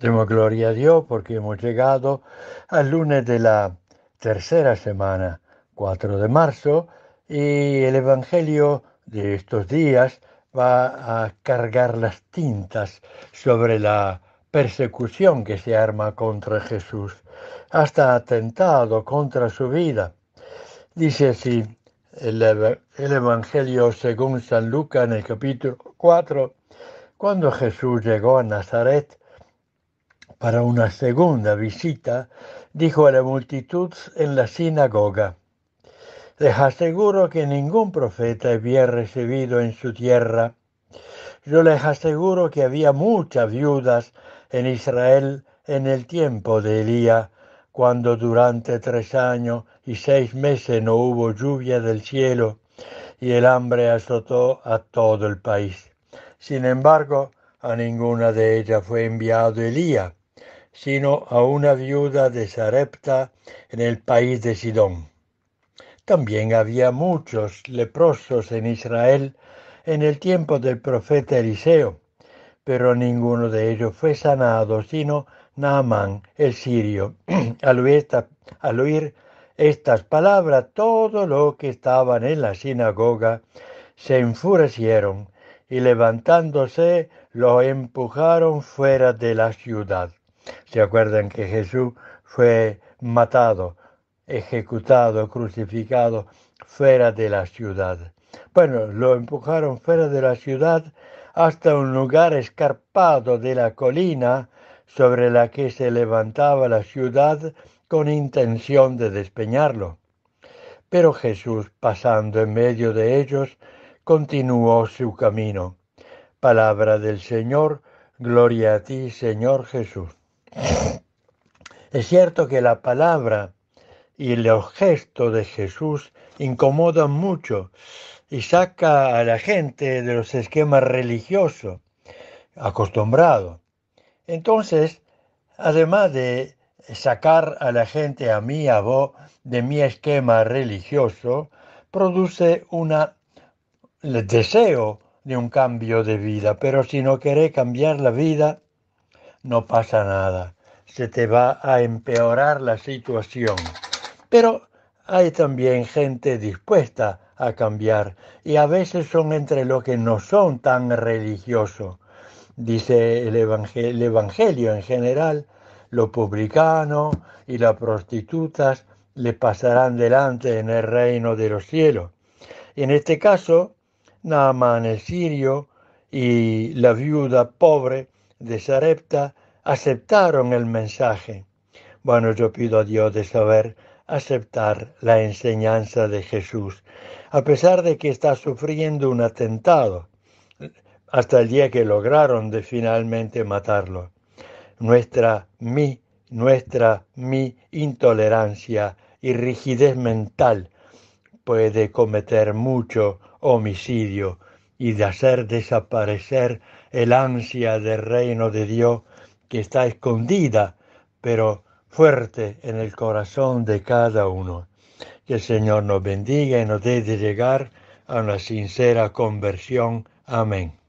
Demos gloria a Dios porque hemos llegado al lunes de la tercera semana, 4 de marzo, y el Evangelio de estos días va a cargar las tintas sobre la persecución que se arma contra Jesús, hasta atentado contra su vida. Dice así el, Evangelio según San Lucas en el capítulo 4, cuando Jesús llegó a Nazaret, para una segunda visita, dijo a la multitud en la sinagoga, Les aseguro que ningún profeta había recibido en su tierra. Yo les aseguro que había muchas viudas en Israel en el tiempo de Elías, cuando durante tres años y seis meses no hubo lluvia del cielo y el hambre azotó a todo el país. Sin embargo, a ninguna de ellas fue enviado Elías, sino a una viuda de Sarepta en el país de Sidón. También había muchos leprosos en Israel en el tiempo del profeta Eliseo, pero ninguno de ellos fue sanado, sino Naamán el sirio. al, oír estas palabras, todos los que estaban en la sinagoga se enfurecieron y levantándose los empujaron fuera de la ciudad. ¿Se acuerdan que Jesús fue matado, ejecutado, crucificado fuera de la ciudad? Bueno, lo empujaron fuera de la ciudad hasta un lugar escarpado de la colina sobre la que se levantaba la ciudad con intención de despeñarlo. Pero Jesús, pasando en medio de ellos, continuó su camino. Palabra del Señor, gloria a ti, Señor Jesús. Es cierto que la palabra y los gestos de Jesús incomodan mucho y saca a la gente de los esquemas religiosos acostumbrados. Entonces, además de sacar a la gente, a mí, a vos, de mi esquema religioso, produce un deseo de un cambio de vida. Pero si no querés cambiar la vida, no pasa nada, se te va a empeorar la situación. Pero hay también gente dispuesta a cambiar y a veces son entre los que no son tan religiosos. Dice el evangelio, en general, los publicanos y las prostitutas le pasarán delante en el reino de los cielos. En este caso, Naaman el sirio y la viuda pobre de Sarepta aceptaron el mensaje. Bueno, yo pido a Dios de saber aceptar la enseñanza de Jesús, a pesar de que está sufriendo un atentado, hasta el día que lograron de finalmente matarlo. Nuestra mi, nuestra mi intolerancia y rigidez mental puede cometer mucho homicidio y de hacer desaparecer el ansia del reino de Dios que está escondida, pero fuerte en el corazón de cada uno. Que el Señor nos bendiga y nos dé de llegar a una sincera conversión. Amén.